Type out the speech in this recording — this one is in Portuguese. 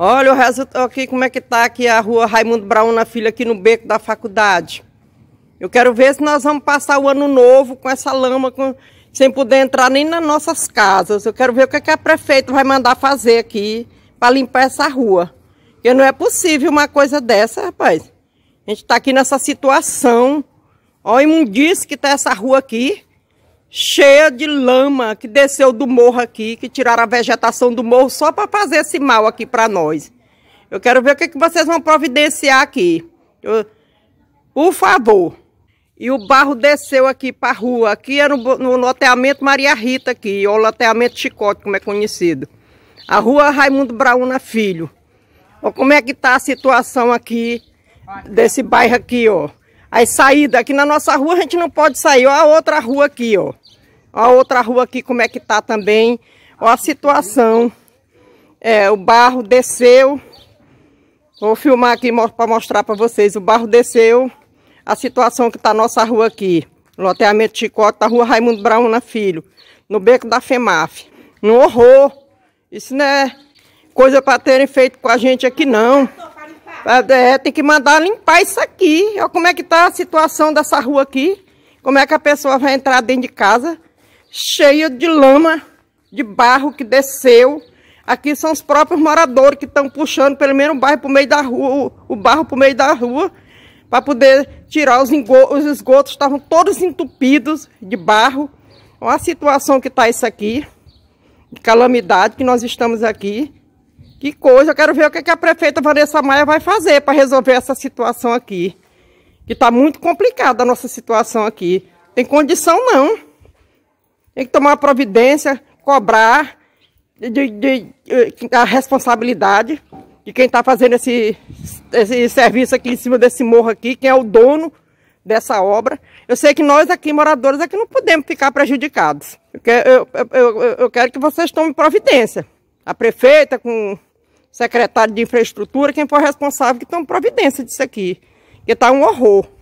Olha o resultado aqui, como é que tá aqui a rua Raimundo Brauna Filho, aqui no beco da faculdade. Eu quero ver se nós vamos passar o ano novo com essa lama, com, sem poder entrar nem nas nossas casas. Eu quero ver o que, é que a prefeita vai mandar fazer aqui para limpar essa rua. Porque não é possível uma coisa dessa, rapaz. A gente está aqui nessa situação. Olha o imundício que está essa rua aqui cheia de lama que desceu do morro aqui, que tiraram a vegetação do morro só para fazer esse mal aqui para nós. Eu quero ver o que, que vocês vão providenciar aqui. Eu, por favor. E o barro desceu aqui para a rua. Aqui era no, loteamento Maria Rita aqui, ou loteamento Chicote, como é conhecido. A rua Raimundo Brauna Filho. Olha como é que está a situação aqui, desse bairro aqui, ó. As saídas aqui na nossa rua a gente não pode sair. Olha a outra rua aqui, ó. Olha a outra rua aqui como é que tá também. Olha a situação. É, o barro desceu. Vou filmar aqui para mostrar para vocês. O barro desceu. A situação que tá nossa rua aqui. Loteamento Chicote da tá rua Raimundo Brauna Filho. No beco da FEMAF. Um horror. Isso não é coisa para terem feito com a gente aqui não. É, é, tem que mandar limpar isso aqui. Olha como é que tá a situação dessa rua aqui. Como é que a pessoa vai entrar dentro de casa cheia de lama, de barro que desceu. Aqui são os próprios moradores que estão puxando pelo menos o barro para o meio da rua, o, o barro para meio da rua, para poder tirar os, os esgotos, estavam todos entupidos de barro. Olha a situação que está isso aqui, de calamidade que nós estamos aqui. Que coisa, eu quero ver o que, a prefeita Vanessa Maia vai fazer para resolver essa situação aqui. Que está muito complicada a nossa situação aqui. Tem condição não. Tem que tomar providência, cobrar de, de, de, eh, a responsabilidade de quem está fazendo esse, esse serviço aqui em cima desse morro aqui, quem é o dono dessa obra. Eu sei que nós aqui, moradores, aqui não podemos ficar prejudicados. Eu quero, eu, eu, eu quero que vocês tomem providência. A prefeita com secretário de infraestrutura, quem for responsável, que providência disso aqui. Porque está um horror.